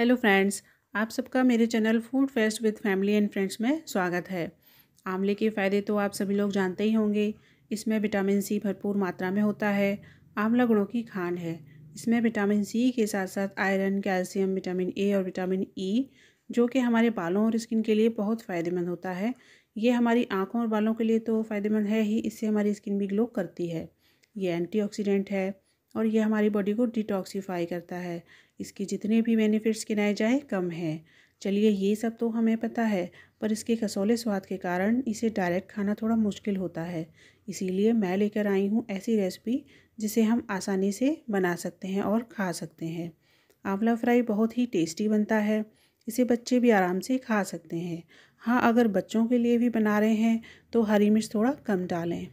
hello friends आप सबका मेरे channel food fest with family and friends में स्वागत है आंवले के फ़ायदे तो आप सभी लोग जानते ही होंगे इसमें विटामिन सी भरपूर मात्रा में होता है आंवला गुणों की खान है इसमें विटामिन सी के साथ साथ आयरन कैल्शियम विटामिन ए और विटामिन ई e, जो कि हमारे बालों और स्किन के लिए बहुत फ़ायदेमंद होता है ये हमारी आँखों और बालों के लिए तो फ़ायदेमंद है ही इससे हमारी स्किन भी ग्लो करती है ये एंटी है और ये हमारी बॉडी को डिटॉक्सीफाई करता है इसके जितने भी बेनिफिट्स गिनाए जाए कम हैं चलिए ये सब तो हमें पता है पर इसके कसौले स्वाद के कारण इसे डायरेक्ट खाना थोड़ा मुश्किल होता है इसीलिए मैं लेकर आई हूँ ऐसी रेसिपी जिसे हम आसानी से बना सकते हैं और खा सकते हैं आंवला फ्राई बहुत ही टेस्टी बनता है इसे बच्चे भी आराम से खा सकते हैं हाँ अगर बच्चों के लिए भी बना रहे हैं तो हरी मिर्च थोड़ा कम डालें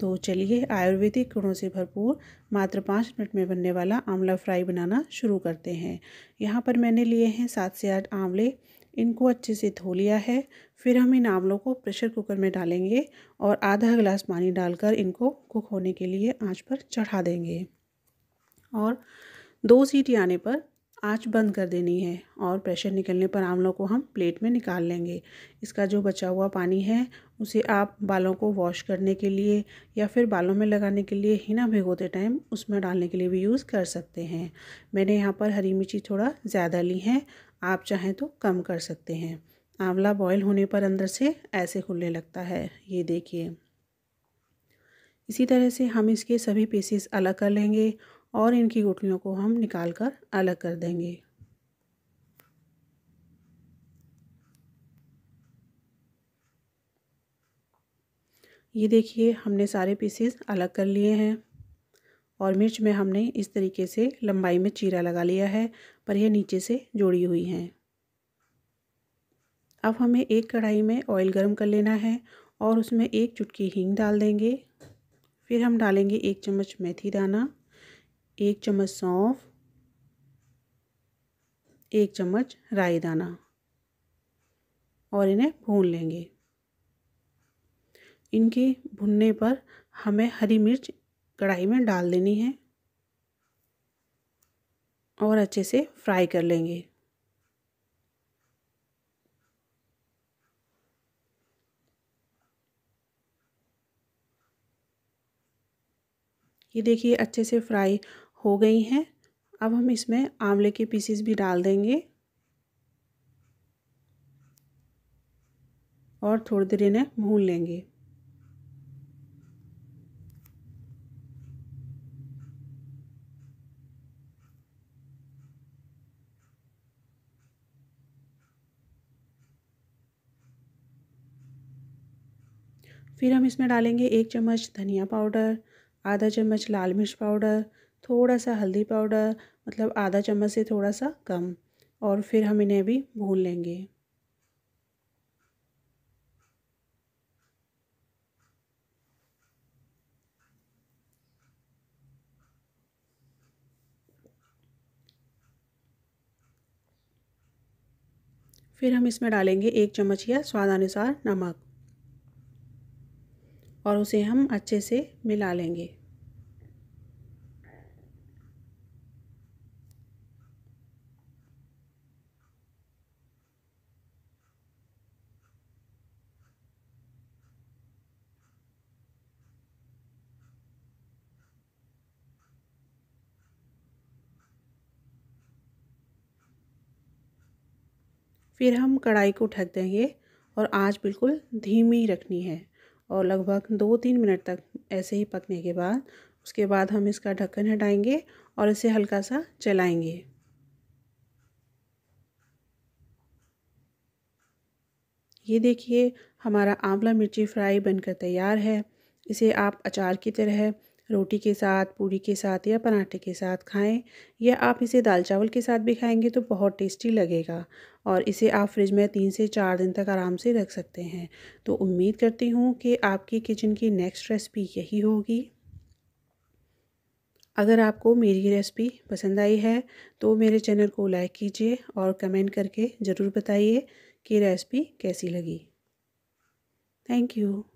तो चलिए आयुर्वेदिक गुणों से भरपूर मात्र पाँच मिनट में बनने वाला आंवला फ्राई बनाना शुरू करते हैं यहाँ पर मैंने लिए हैं सात से आठ आंवले इनको अच्छे से धो लिया है फिर हम इन आंवलों को प्रेशर कुकर में डालेंगे और आधा गिलास पानी डालकर इनको कुक होने के लिए आँच पर चढ़ा देंगे और दो सीटी आने पर आँच बंद कर देनी है और प्रेशर निकलने पर आंवलों को हम प्लेट में निकाल लेंगे इसका जो बचा हुआ पानी है उसे आप बालों को वॉश करने के लिए या फिर बालों में लगाने के लिए हिना भिगोते टाइम उसमें डालने के लिए भी यूज़ कर सकते हैं मैंने यहाँ पर हरी मिर्ची थोड़ा ज़्यादा ली है आप चाहें तो कम कर सकते हैं आंवला बॉयल होने पर अंदर से ऐसे खुलने लगता है ये देखिए इसी तरह से हम इसके सभी पीसेस अलग कर लेंगे और इनकी गुटलियों को हम निकाल कर अलग कर देंगे ये देखिए हमने सारे पीसेस अलग कर लिए हैं और मिर्च में हमने इस तरीके से लंबाई में चीरा लगा लिया है पर यह नीचे से जोड़ी हुई हैं अब हमें एक कढ़ाई में ऑयल गर्म कर लेना है और उसमें एक चुटकी हींग डाल देंगे फिर हम डालेंगे एक चम्मच मेथी दाना एक चम्मच सौंफ एक चम्मच राई दाना और इन्हें भून लेंगे इनके भुनने पर हमें हरी मिर्च कढ़ाई में डाल देनी है और अच्छे से फ्राई कर लेंगे ये देखिए अच्छे से फ्राई हो गई हैं अब हम इसमें आंवले के पीसेस भी डाल देंगे और थोड़ी देर इन्हें भून लेंगे फिर हम इसमें डालेंगे एक चम्मच धनिया पाउडर आधा चम्मच लाल मिर्च पाउडर थोड़ा सा हल्दी पाउडर मतलब आधा चम्मच से थोड़ा सा कम और फिर हम इन्हें भी भून लेंगे फिर हम इसमें डालेंगे एक चम्मच या स्वाद अनुसार नमक और उसे हम अच्छे से मिला लेंगे फिर हम कढ़ाई को ढक देंगे और आँच बिल्कुल धीमी रखनी है और लगभग दो तीन मिनट तक ऐसे ही पकने के बाद उसके बाद हम इसका ढक्कन हटाएंगे और इसे हल्का सा चलाएंगे ये देखिए हमारा आंवला मिर्ची फ्राई बनकर तैयार है इसे आप अचार की तरह रोटी के साथ पूरी के साथ या पराठे के साथ खाएं या आप इसे दाल चावल के साथ भी खाएंगे तो बहुत टेस्टी लगेगा और इसे आप फ्रिज में तीन से चार दिन तक आराम से रख सकते हैं तो उम्मीद करती हूँ कि आपकी किचन की नेक्स्ट रेसिपी यही होगी अगर आपको मेरी रेसिपी पसंद आई है तो मेरे चैनल को लाइक कीजिए और कमेंट करके ज़रूर बताइए कि रेसिपी कैसी लगी थैंक यू